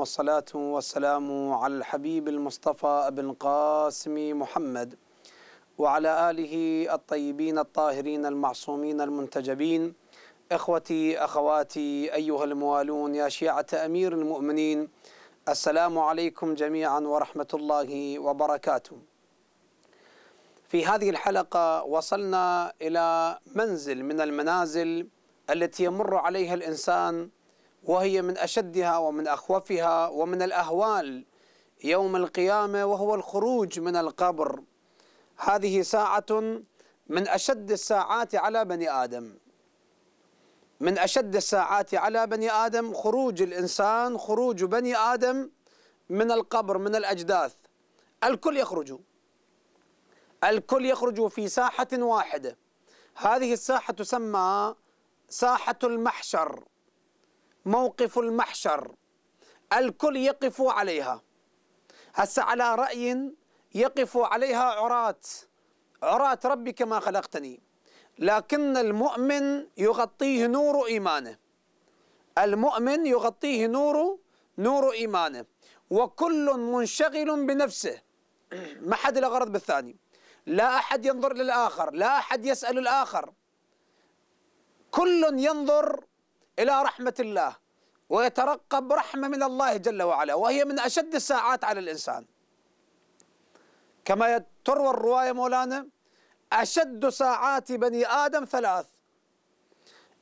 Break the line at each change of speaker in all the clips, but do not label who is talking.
والصلاة والسلام على الحبيب المصطفى بن قاسم محمد وعلى آله الطيبين الطاهرين المعصومين المنتجبين إخوتي أخواتي أيها الموالون يا شيعة أمير المؤمنين السلام عليكم جميعا ورحمة الله وبركاته في هذه الحلقة وصلنا إلى منزل من المنازل التي يمر عليها الإنسان وهي من أشدها ومن أخوفها ومن الأهوال يوم القيامة وهو الخروج من القبر هذه ساعة من أشد الساعات على بني آدم من أشد الساعات على بني آدم خروج الإنسان خروج بني آدم من القبر من الأجداث الكل يخرج الكل يخرج في ساحة واحدة هذه الساحة تسمى ساحة المحشر موقف المحشر الكل يقف عليها هسه على رأي يقف عليها عراة عراة ربي كما خلقتني لكن المؤمن يغطيه نور إيمانه المؤمن يغطيه نور نور إيمانه وكل منشغل بنفسه ما حد له غرض بالثاني لا أحد ينظر للآخر لا أحد يسأل الآخر كل ينظر إلى رحمة الله ويترقب رحمة من الله جل وعلا وهي من أشد الساعات على الإنسان كما تروى الرواية مولانا أشد ساعات بني آدم ثلاث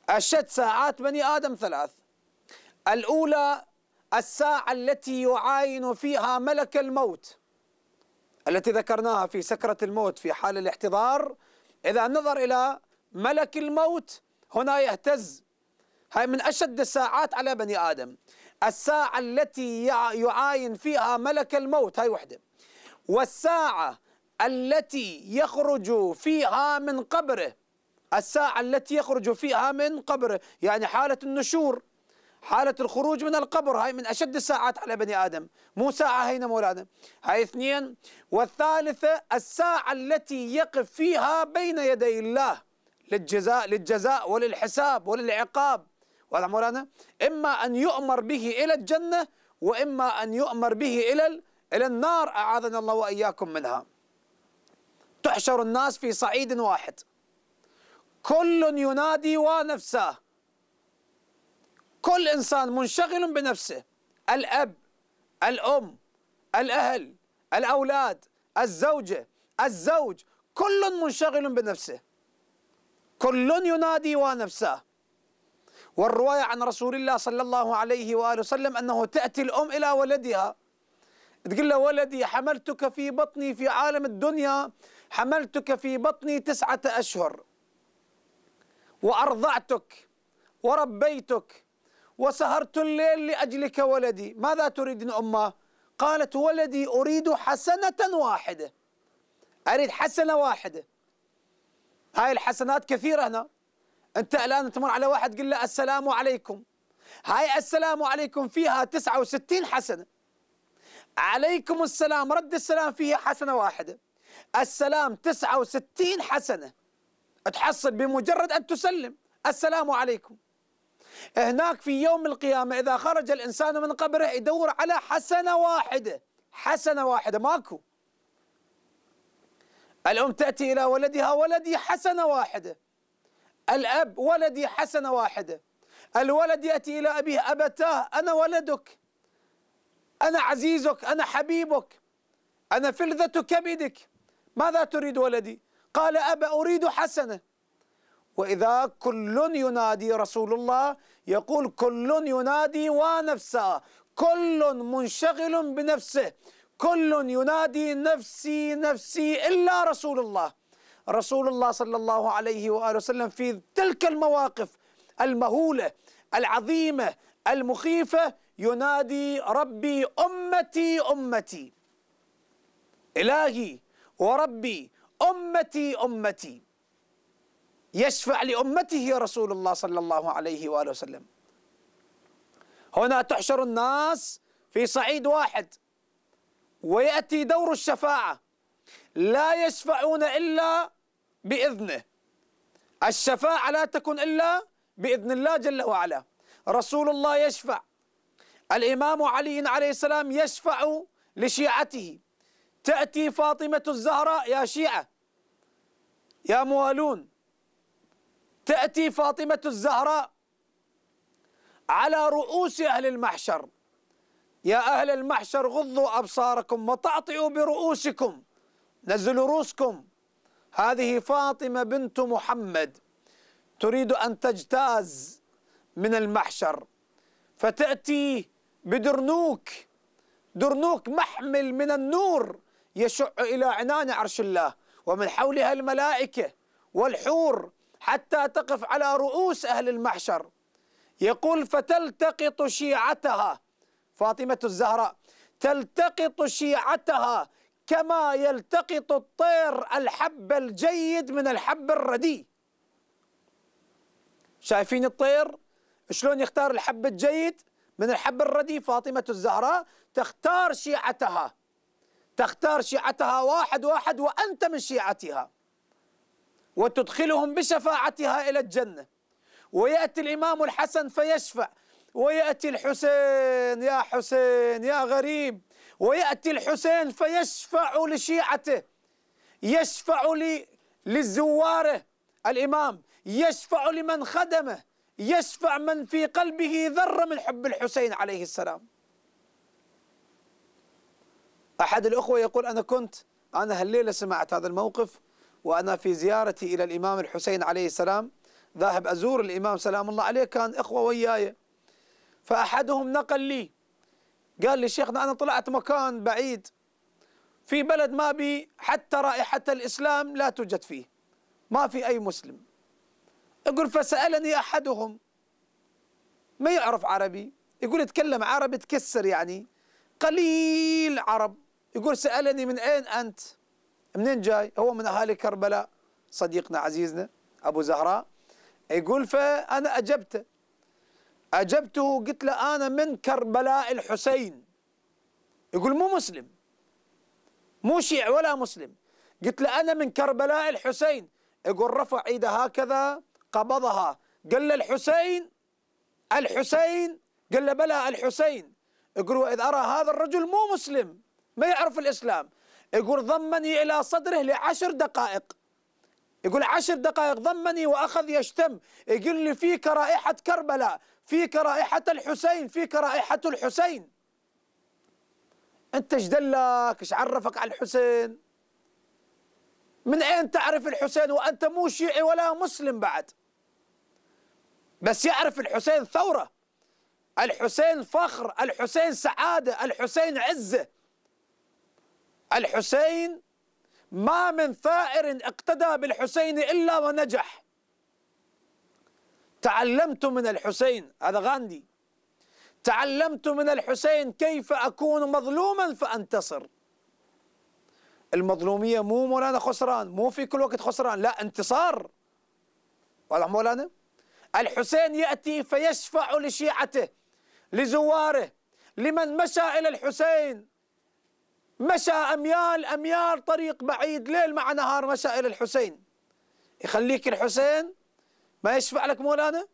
أشد ساعات بني آدم ثلاث الأولى الساعة التي يعاين فيها ملك الموت التي ذكرناها في سكرة الموت في حال الاحتضار إذا نظر إلى ملك الموت هنا يهتز هاي من أشد الساعات على بني آدم الساعة التي يعاين فيها ملك الموت هاي وحدة والساعة التي يخرج فيها من قبره الساعة التي يخرج فيها من قبره يعني حالة النشور حالة الخروج من القبر هاي من أشد الساعات على بني آدم مو ساعة هينا مولانا هاي اثنين والثالثة الساعة التي يقف فيها بين يدي الله للجزاء للجزاء وللحساب وللعقاب واضح مولانا إما أن يؤمر به إلى الجنة وإما أن يؤمر به إلى إلى النار أعاذنا الله وإياكم منها تحشر الناس في صعيد واحد كل ينادي ونفسه كل إنسان منشغل بنفسه الأب الأم الأهل الأولاد الزوجة الزوج كل منشغل بنفسه كل ينادي ونفسه والرواية عن رسول الله صلى الله عليه وآله وسلم أنه تأتي الأم إلى ولدها تقول له ولدي حملتك في بطني في عالم الدنيا حملتك في بطني تسعة أشهر وأرضعتك وربيتك وسهرت الليل لأجلك ولدي ماذا تريد أمه قالت ولدي أريد حسنة واحدة أريد حسنة واحدة هاي الحسنات كثيرة هنا أنت الآن تمر على واحد قل له السلام عليكم هاي السلام عليكم فيها 69 حسنة عليكم السلام رد السلام فيها حسنة واحدة السلام 69 حسنة تحصل بمجرد أن تسلم السلام عليكم هناك في يوم القيامة إذا خرج الإنسان من قبره يدور على حسنة واحدة حسنة واحدة ماكو الأم تأتي إلى ولدها ولدي حسنة واحدة الأب ولدي حسنة واحدة الولد يأتي إلى أبيه أبتاه أنا ولدك أنا عزيزك أنا حبيبك أنا فلذة كبدك ماذا تريد ولدي قال أبا أريد حسنة وإذا كل ينادي رسول الله يقول كل ينادي ونفسه كل منشغل بنفسه كل ينادي نفسي نفسي إلا رسول الله رسول الله صلى الله عليه واله وسلم في تلك المواقف المهوله العظيمه المخيفه ينادي ربي امتي امتي الهي وربي امتي امتي يشفع لامته رسول الله صلى الله عليه واله وسلم هنا تحشر الناس في صعيد واحد وياتي دور الشفاعه لا يشفعون إلا بإذنه الشفاعة لا تكن إلا بإذن الله جل وعلا رسول الله يشفع الإمام علي عليه السلام يشفع لشيعته تأتي فاطمة الزهراء يا شيعة يا موالون تأتي فاطمة الزهراء على رؤوس أهل المحشر يا أهل المحشر غضوا أبصاركم وتعطئوا برؤوسكم نزلوا رؤوسكم هذه فاطمة بنت محمد تريد أن تجتاز من المحشر فتأتي بدرنوك درنوك محمل من النور يشع إلى عنان عرش الله ومن حولها الملائكة والحور حتى تقف على رؤوس أهل المحشر يقول فتلتقط شيعتها فاطمة الزهراء تلتقط شيعتها كما يلتقط الطير الحب الجيد من الحب الرديء شايفين الطير شلون يختار الحب الجيد من الحب الرديء فاطمة الزهراء تختار شيعتها تختار شيعتها واحد واحد وأنت من شيعتها وتدخلهم بشفاعتها إلى الجنة ويأتي الإمام الحسن فيشفع ويأتي الحسين يا حسين يا غريب ويأتي الحسين فيشفع لشيعته يشفع لزواره الإمام يشفع لمن خدمه يشفع من في قلبه ذرة من حب الحسين عليه السلام أحد الأخوة يقول أنا كنت أنا هالليلة سمعت هذا الموقف وأنا في زيارتي إلى الإمام الحسين عليه السلام ذاهب أزور الإمام سلام الله عليه كان إخوة وياي فأحدهم نقل لي قال لي شيخنا أنا طلعت مكان بعيد في بلد ما بي حتى رائحة الإسلام لا توجد فيه ما في أي مسلم يقول فسألني أحدهم ما يعرف عربي يقول يتكلم عربي تكسر يعني قليل عرب يقول سألني من أين أنت منين جاي هو من أهالي كربلاء صديقنا عزيزنا أبو زهراء يقول فأنا أجبته أجبته قلت له أنا من كربلاء الحسين يقول مو مسلم مو شيعي ولا مسلم قلت له أنا من كربلاء الحسين يقول رفع إيده هكذا قبضها قال له الحسين الحسين قال له بلى الحسين يقول وإذ أرى هذا الرجل مو مسلم ما يعرف الإسلام يقول ضمني إلى صدره لعشر دقائق يقول عشر دقائق ضمني وأخذ يشتم يقول لي فيك رائحة كربلاء فيك رائحة الحسين فيك رائحة الحسين أنت إيش دلك إيش عرفك على الحسين من أين تعرف الحسين وأنت مو شيعي ولا مسلم بعد بس يعرف الحسين ثورة الحسين فخر الحسين سعادة الحسين عزة الحسين ما من ثائر اقتدى بالحسين إلا ونجح تعلمت من الحسين هذا غاندي تعلمت من الحسين كيف أكون مظلوما فأنتصر المظلومية مو مولانا خسران مو في كل وقت خسران لا انتصار واضح مولانا الحسين يأتي فيشفع لشيعته لزواره لمن مشى إلى الحسين مشى أميال أميال طريق بعيد ليل مع نهار مشى إلى الحسين يخليك الحسين ما يشفع لك مولانا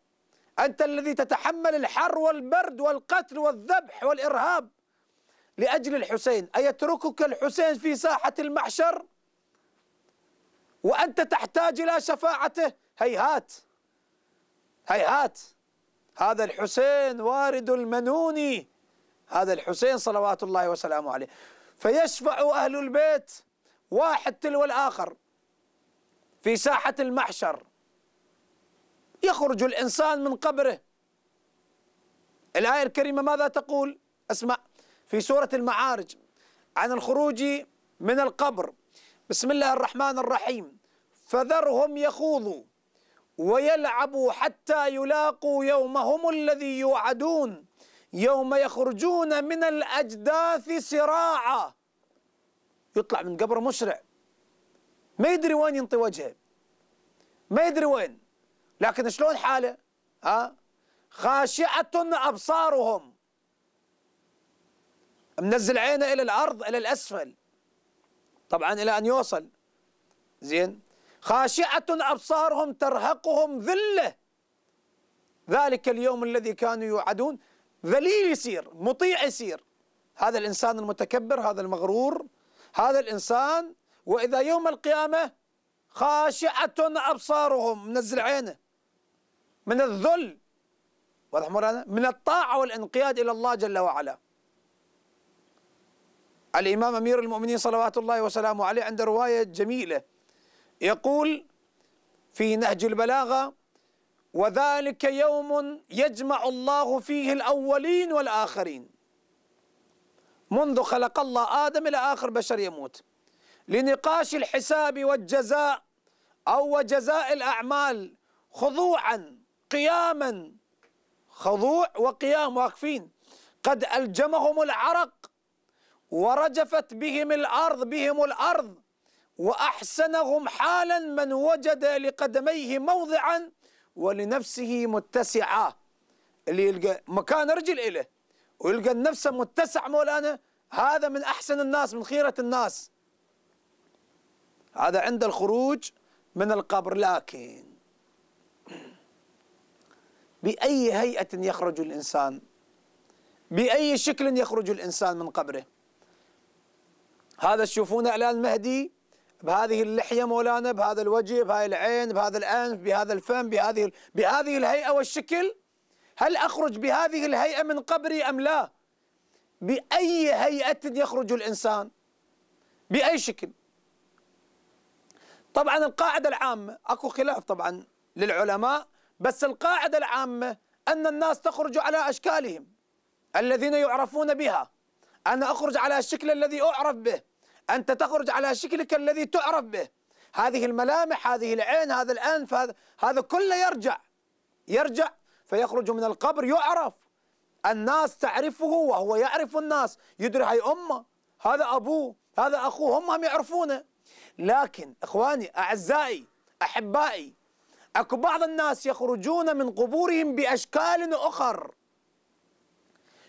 أنت الذي تتحمل الحر والبرد والقتل والذبح والإرهاب لأجل الحسين أيتركك الحسين في ساحة المحشر وأنت تحتاج إلى شفاعته هيهات هيهات هذا الحسين وارد المنون هذا الحسين صلوات الله وسلامه عليه فيشفع أهل البيت واحد تلو الآخر في ساحة المحشر يخرج الإنسان من قبره الآية الكريمة ماذا تقول اسمع في سورة المعارج عن الخروج من القبر بسم الله الرحمن الرحيم فذرهم يخوضوا ويلعبوا حتى يلاقوا يومهم الذي يوعدون يوم يخرجون من الأجداث سراعا يطلع من قبر مسرع ما يدري وين ينطي وجهه ما يدري وين لكن شلون حاله ها خاشعة أبصارهم منزل عينه إلى الأرض إلى الأسفل طبعا إلى أن يوصل زين خاشعة أبصارهم ترهقهم ذلة ذلك اليوم الذي كانوا يوعدون ذليل يصير مطيع يصير هذا الإنسان المتكبر هذا المغرور هذا الإنسان وإذا يوم القيامة خاشعة أبصارهم منزل عينه من الذل واضح مرانا من الطاعة والانقياد إلى الله جل وعلا الإمام أمير المؤمنين صلوات الله وسلامه عليه عند رواية جميلة يقول في نهج البلاغة وذلك يوم يجمع الله فيه الأولين والآخرين منذ خلق الله آدم إلى آخر بشر يموت لنقاش الحساب والجزاء أو وجزاء الأعمال خضوعا قياما خضوع وقيام واقفين قد ألجمهم العرق ورجفت بهم الأرض بهم الأرض وأحسنهم حالا من وجد لقدميه موضعا ولنفسه متسعا اللي يلقى مكان رجل إله ويلقى نفسه متسع مولانا هذا من أحسن الناس من خيرة الناس هذا عند الخروج من القبر لكن بأي هيئة يخرج الإنسان بأي شكل يخرج الإنسان من قبره هذا تشوفون إعلان مهدي بهذه اللحية مولانا بهذا الوجه بهذه العين بهذا الأنف بهذا الفم بهذه بهذه الهيئة والشكل هل أخرج بهذه الهيئة من قبري أم لا بأي هيئة يخرج الإنسان بأي شكل طبعا القاعدة العامة أكو خلاف طبعا للعلماء بس القاعدة العامة أن الناس تخرج على أشكالهم الذين يعرفون بها أنا أخرج على الشكل الذي أعرف به أنت تخرج على شكلك الذي تعرف به هذه الملامح هذه العين هذا الأنف هذا, هذا كله يرجع يرجع فيخرج من القبر يعرف الناس تعرفه وهو يعرف الناس يدري هاي أمه هذا أبوه هذا أخوه هم هم يعرفونه لكن إخواني أعزائي أحبائي اكو بعض الناس يخرجون من قبورهم باشكال اخر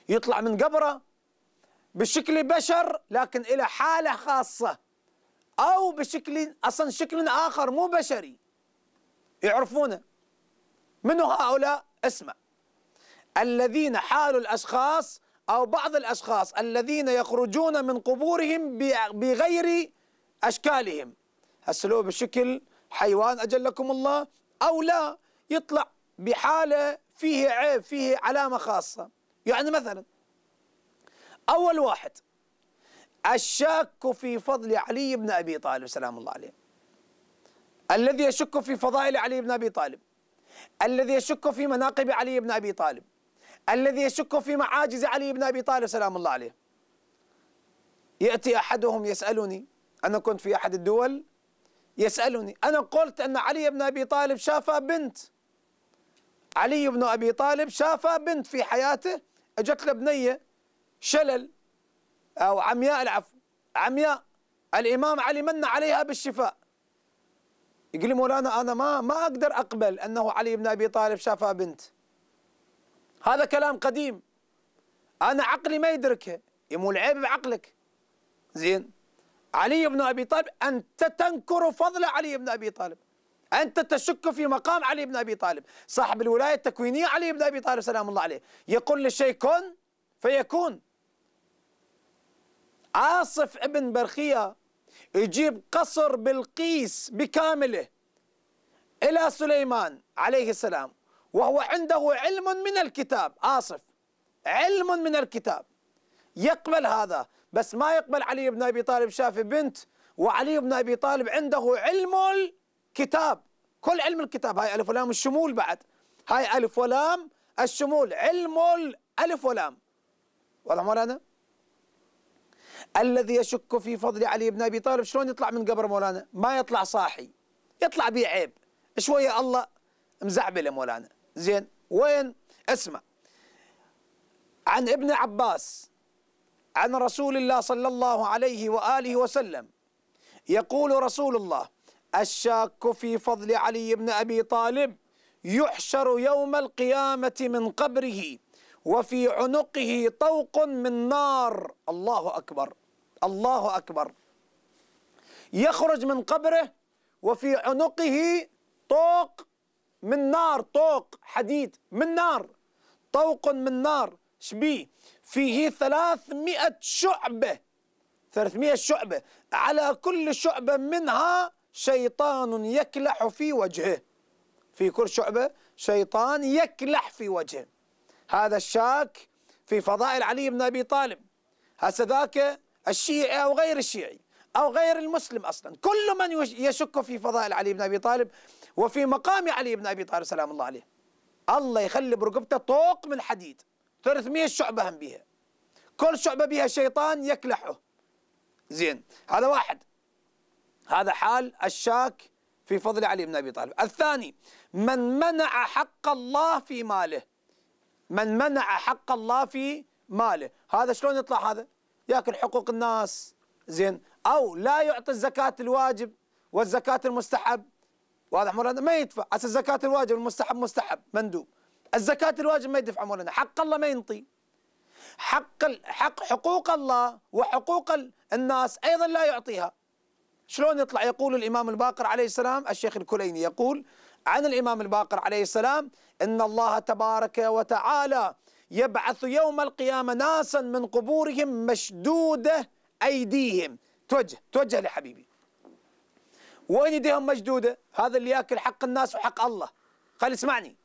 يطلع من قبره بشكل بشر لكن الى حاله خاصه او بشكل اصلا شكل اخر مو بشري يعرفونه من هؤلاء اسمع الذين حالوا الاشخاص او بعض الاشخاص الذين يخرجون من قبورهم بغير اشكالهم هسه لو بشكل حيوان اجلكم الله أو لا يطلع بحالة فيه عيب فيه علامة خاصة يعني مثلا أول واحد الشاك في فضل علي بن أبي طالب سلام الله عليه الذي يشك في فضائل علي بن أبي طالب الذي يشك في مناقب علي بن أبي طالب الذي يشك في معاجز علي بن أبي طالب سلام الله عليه يأتي أحدهم يسألني أنا كنت في أحد الدول يسألني أنا قلت أن علي بن أبي طالب شاف بنت علي بن أبي طالب شاف بنت في حياته أجت له بنية شلل أو عمياء العفو عمياء الإمام علي من عليها بالشفاء يقول لي مولانا أنا ما ما أقدر أقبل أنه علي بن أبي طالب شافى بنت هذا كلام قديم أنا عقلي ما يدركها يمول عيب بعقلك زين علي بن أبي طالب أنت تنكر فضل علي بن أبي طالب أنت تشك في مقام علي بن أبي طالب صاحب الولاية التكوينية علي بن أبي طالب سلام الله عليه يقول للشيء كن فيكون عاصف ابن برخية يجيب قصر بلقيس بكامله إلى سليمان عليه السلام وهو عنده علم من الكتاب عاصف علم من الكتاب يقبل هذا بس ما يقبل علي بن ابي طالب شاف بنت وعلي بن ابي طالب عنده علم الكتاب كل علم الكتاب هاي الف ولام الشمول بعد هاي الف ولام الشمول علم الالف ولام واضح مولانا الذي يشك في فضل علي بن ابي طالب شلون يطلع من قبر مولانا ما يطلع صاحي يطلع به عيب شويه الله مزعبله مولانا زين وين اسمع عن ابن عباس عن رسول الله صلى الله عليه واله وسلم يقول رسول الله الشاك في فضل علي بن ابي طالب يحشر يوم القيامه من قبره وفي عنقه طوق من نار الله اكبر الله اكبر يخرج من قبره وفي عنقه طوق من نار طوق حديد من نار طوق من نار شبيه فيه 300 شعبة 300 شعبة على كل شعبة منها شيطان يكلح في وجهه في كل شعبة شيطان يكلح في وجهه هذا الشاك في فضائل علي بن أبي طالب هسه ذاك الشيعي أو غير الشيعي أو غير المسلم أصلا كل من يشك في فضائل علي بن أبي طالب وفي مقام علي بن أبي طالب سلام الله عليه الله يخلي برقبته طوق من حديد 300 شعبة هم بيها كل شعبة بيها شيطان يكلحه زين هذا واحد هذا حال الشاك في فضل علي بن أبي طالب الثاني من منع حق الله في ماله من منع حق الله في ماله هذا شلون يطلع هذا ياكل حقوق الناس زين أو لا يعطي الزكاة الواجب والزكاة المستحب واضح مرة ما يدفع أساس الزكاة الواجب المستحب مستحب مندوب الزكاة الواجب ما يدفع مولانا حق الله ما ينطي حق حق حقوق الله وحقوق الناس أيضا لا يعطيها شلون يطلع يقول الإمام الباقر عليه السلام الشيخ الكليني يقول عن الإمام الباقر عليه السلام إن الله تبارك وتعالى يبعث يوم القيامة ناسا من قبورهم مشدودة أيديهم توجه توجه لحبيبي وين يديهم مشدودة هذا اللي ياكل حق الناس وحق الله خلي اسمعني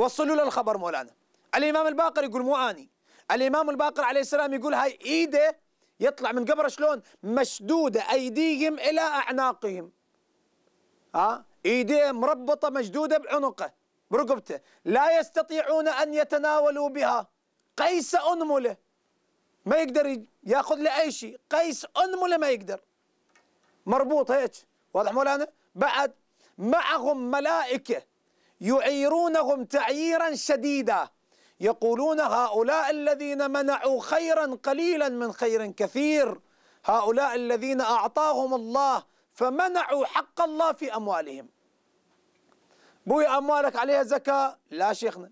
وصلوا له الخبر مولانا الامام الباقر يقول مو اني الامام الباقر عليه السلام يقول هاي ايده يطلع من قبره شلون مشدوده ايديهم الى اعناقهم ها آه؟ ايديه مربطه مشدوده بعنقه برقبته لا يستطيعون ان يتناولوا بها قيس انمله ما يقدر ياخذ له اي شيء قيس انمله ما يقدر مربوط هيك واضح مولانا بعد معهم ملائكه يعيرونهم تعييرا شديدا يقولون هؤلاء الذين منعوا خيرا قليلا من خير كثير هؤلاء الذين اعطاهم الله فمنعوا حق الله في اموالهم بوي اموالك عليها زكاه لا شيخنا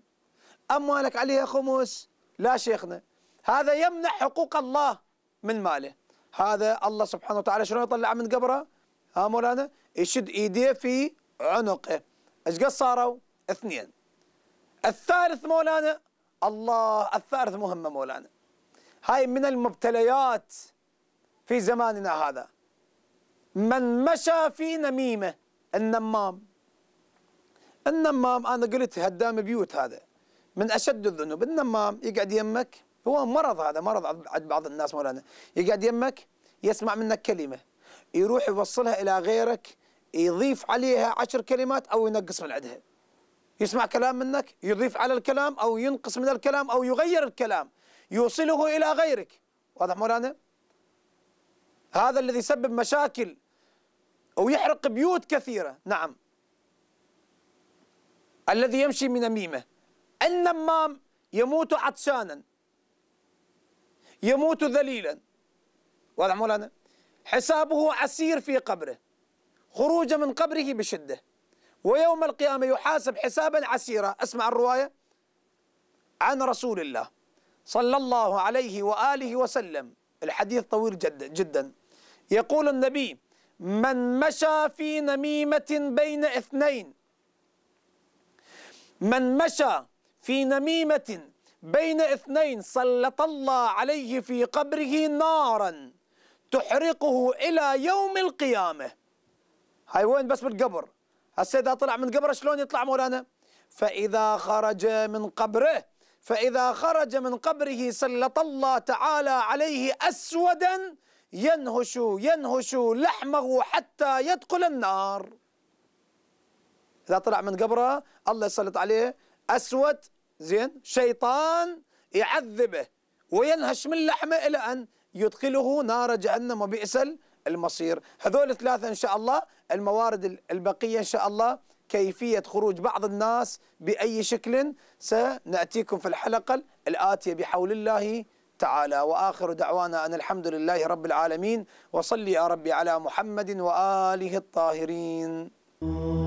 اموالك عليها خمس لا شيخنا هذا يمنع حقوق الله من ماله هذا الله سبحانه وتعالى شلون يطلع من قبره ها مولانا يشد ايديه في عنقه ايش قد صاروا؟ اثنين الثالث مولانا الله الثالث مهمة مولانا هاي من المبتليات في زماننا هذا من مشى في نميمة النمام النمام أنا قلت هدام بيوت هذا من أشد الذنوب النمام يقعد يمك هو مرض هذا مرض عند بعض الناس مولانا يقعد يمك يسمع منك كلمة يروح يوصلها إلى غيرك يضيف عليها عشر كلمات أو ينقص من عندها يسمع كلام منك يضيف على الكلام أو ينقص من الكلام أو يغير الكلام يوصله إلى غيرك واضح مولانا هذا الذي يسبب مشاكل أو يحرق بيوت كثيرة نعم الذي يمشي من نميمة النمام يموت عطشانا يموت ذليلا واضح مولانا حسابه عسير في قبره خروجه من قبره بشدة ويوم القيامة يحاسب حسابا عسيرا اسمع الرواية عن رسول الله صلى الله عليه وآله وسلم الحديث طويل جدا, جدا يقول النبي من مشى في نميمة بين اثنين من مشى في نميمة بين اثنين سلط الله عليه في قبره نارا تحرقه إلى يوم القيامة هاي وين بس بالقبر هسه اذا طلع من قبره شلون يطلع مولانا فاذا خرج من قبره فاذا خرج من قبره سلط الله تعالى عليه اسودا ينهش ينهش لحمه حتى يدخل النار اذا طلع من قبره الله يسلط عليه اسود زين شيطان يعذبه وينهش من لحمه الى ان يدخله نار جهنم وبئس المصير هذول الثلاثة إن شاء الله الموارد البقية إن شاء الله كيفية خروج بعض الناس بأي شكل سنأتيكم في الحلقة الآتية بحول الله تعالى وآخر دعوانا أن الحمد لله رب العالمين وصلي يا ربي على محمد وآله الطاهرين